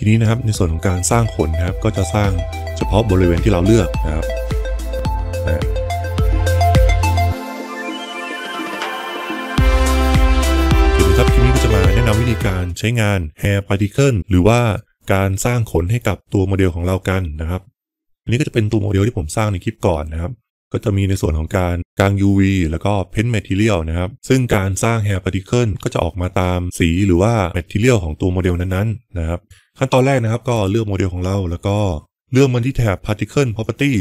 ทีนี้นะครับในส่วนของการสร้างขนนะครับก็จะสร้างเฉพาะบริเวณที่เราเลือกนะครับสวัครับคลิปนี้ก็จะมาแนะนำวิธีการใช้งาน hair particle หรือว่าการสร้างขนให้กับตัวโมเดลของเรากันนะครับอันนี้ก็จะเป็นตัวโมเดลที่ผมสร้างในคลิปก่อนนะครับ ก็จะมีในส่วนของการกาง UV แล้วก็ Paint Material นะครับซึ่งการสร้าง Hair Particle ก็จะออกมาตามสีหรือว่า Material ของตัวโมเดลนั้นๆ นะครับขั้นตอนแรกนะครับก็เลือกโมเดลของเรา แล้วก็ เลือกมันที่แถบ particle property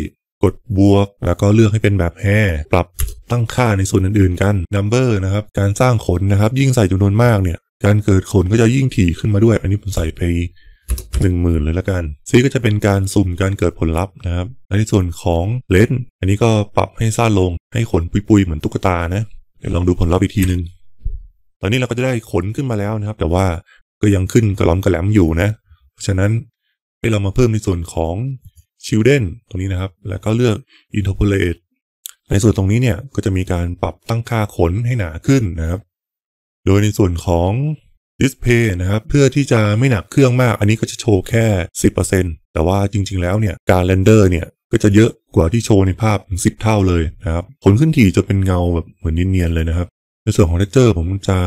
กดบวก แล้วก็เลือกให้เป็นแบบแห่ปรับตั้งค่าในส่วนอื่นๆ กัน number นะครับ การสร้างขนนะครับ ยิ่งใส่จำนวนมากเนี่ย การเกิดขนก็จะยิ่งถี่ขึ้นมาด้วย อันนี้ผมใส่ไปหนึ่งหมื่นเลยละกันซีก็จะเป็นการสุ่มการเกิดผลลัพธ์นะครับแลในส่วนของเลนอันนี้ก็ปรับให้สั้นลงให้ขนปุยๆเหมือนตุ๊กตานะเดี๋ยวลองดูผลลัพธ์อีกทีนึงตอนนี้เราก็จะได้ขนขึ้นมาแล้วนะครับ แต่ว่าก็ยังขึ้นกระล้อมกระแหลมอยู่นะราะฉะนั้นให้เรามาเพิ่มในส่วนของ children ตรงนี้นะครับ แล้วก็เลือก interpolate ในส่วนตรงนี้เนี่ยก็จะมีการปรับตั้งค่าขนให้หนาขึ้นนะครับ โดยในส่วนของ display นะครับ เพื่อที่จะไม่หนักเครื่องมาก อันนี้ก็จะโชว์แค่ 10%แต่ว่าจริงๆ แล้วเนี่ยการ Render เนี่ยก็จะเยอะกว่าที่โชว์ในภาพถึง10 เท่าเลยนะครับขนขึ้นถี่จะเป็นเงาแบบเหมือนเนียนๆ เลยนะครับ ในส่วนของ texture ผมจะ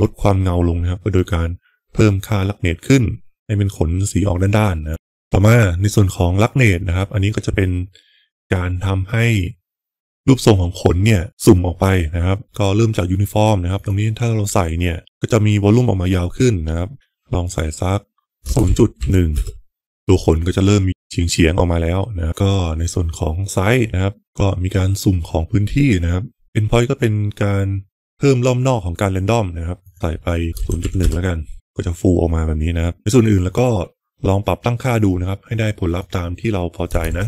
ลดความเงาลงนะครับ โดยการเพิ่มค่าลักเนตขึ้นให้เป็นขนสีออกด้านๆนะ ต่อมาในส่วนของลักเนตนะครับ อันนี้ก็จะเป็นการทำให้รูปทรงของขนเนี่ยสุ่มออกไปนะครับ ก็เริ่มจากยูนิฟอร์มนะครับ ตรงนี้ถ้าเราใส่เนี่ย ก็จะมีวอลลุ่มออกมายาวขึ้นนะครับ ลองใส่ซัก 0.1 ตัวขนก็จะเริ่มมีเฉียงๆ ออกมาแล้วนะ ก็ในส่วนของไซส์นะครับ ก็มีการสุ่มของพื้นที่นะครับ เป็นพอยต์ก็เป็นการเพิ่มล่อมนอกของการเรนดอมนะครับใส่ไป 0.1 แล้วกันก็จะฟูออกมาแบบนี้นะครับ ในส่วนอื่นแล้วก็ลองปรับตั้งค่าดูนะครับ ให้ได้ผลลัพธ์ตามที่เราพอใจนะ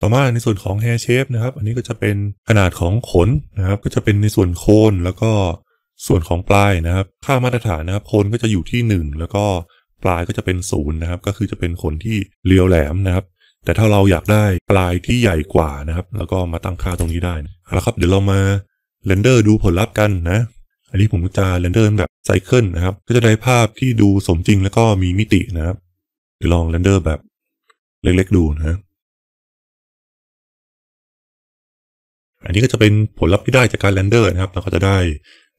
ต่อมาในส่วนของ hair shape นะครับ อันนี้ก็จะเป็นขนาดของขนนะครับ ก็จะเป็นในส่วนโคนแล้วก็ ส่วนของปลายนะครับ ค่ามาตรฐานนะครับโคนก็จะอยู่ที่ 1 แล้วก็ปลายก็จะเป็นศูนย์นะครับก็คือจะเป็นขนที่เรียวแหลมนะครับ แต่ถ้าเราอยากได้ปลายที่ใหญ่กว่านะครับ แล้วก็มาตั้งค่าตรงนี้ได้เอาละครับเดี๋ยวเรามาเรนเดอร์ดูผลลัพธ์กันนะอันนี้ผมจะเรนเดอร์แบบไซเคิลนะครับ ก็จะได้ภาพที่ดูสมจริงแล้วก็มีมิตินะครับเดี๋ยวลองเรนเดอร์แบบเล็กๆดูนะ อันนี้ก็จะเป็นผลลัพธ์ที่ได้จากการเรนเดอร์นะครับเราก็จะได้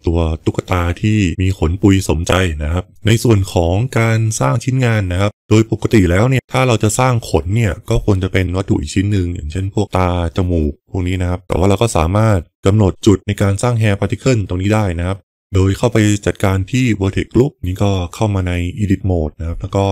ตัวตุ๊กตาที่มีขนปุยสมใจนะครับ ในส่วนของการสร้างชิ้นงานนะครับโดยปกติแล้วเนี่ยถ้าเราจะสร้างขนเนี่ยก็ควรจะเป็นวัตถุอีกชิ้นหนึ่ง อย่างเช่น พวกตาจมูกพวกนี้นะครับ แต่ว่าเราก็สามารถกำหนดจุดในการสร้างแฮร์พาร์ติเคิลตรงนี้ได้นะครับ โดยเข้าไปจัดการที่ vertex group นี้ก็เข้ามาใน edit mode นะครับ แล้วก็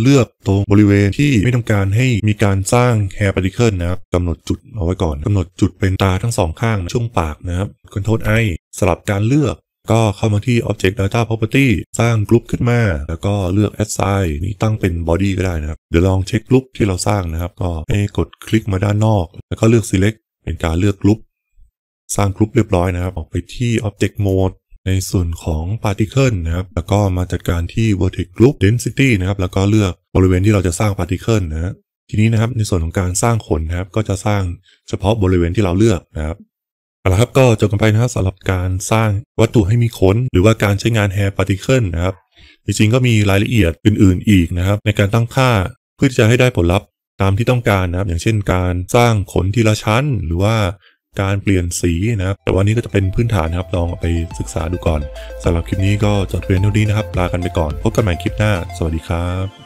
เลือกตรงบริเวณที่ไม่ต้องการให้มีการสร้างแฮร์พาร์ติเคิลนะครับกำหนดจุดเอาไว้ก่อนกำหนดจุดเป็นตาทั้งสองข้างช่วงปากนะครับคอนโทรลไอสลับการเลือกก็เข้ามาที่ Object Data Property สร้างกลุ่มขึ้นมา แล้วก็เลือก Assign นี่ตั้งเป็น Body ก็ได้นะครับ เดี๋ยวลองเช็คกลุ่มที่เราสร้างนะครับ ก็ให้กดคลิกมาด้านนอก แล้วก็เลือก Select เป็นการเลือกกลุ่ม สร้างกลุ่มเรียบร้อยนะครับออกไปที่ Object Mode ในส่วนของ Particle นะครับ แล้วก็มาจัดการที่ Vertex Group Density นะครับ แล้วก็เลือกบริเวณที่เราจะสร้าง Particle นะทีนี้นะครับ ในส่วนของการสร้างขนนะครับ ก็จะสร้างเฉพาะบริเวณที่เราเลือกนะครับเอาละครับก็จบกันไปนะครับสำหรับการสร้างวัตถุให้มีขนหรือว่าการใช้งานแฮร์ปาร์ติเคิลนะครับจริงๆก็มีรายละเอียดอื่นๆอีกนะครับ ในการตั้งค่าเพื่อจะให้ได้ผลลัพธ์ตามที่ต้องการนะครับ อย่างเช่นการสร้างขนทีละชั้นหรือว่าการเปลี่ยนสีนะครับ แต่วันนี้ก็จะเป็นพื้นฐานนะครับลองไปศึกษาดูก่อนสำหรับคลิปนี้ก็จบเพียงเท่านี้นะครับลากันไปก่อนพบกันใหม่คลิปหน้า สวัสดีครับ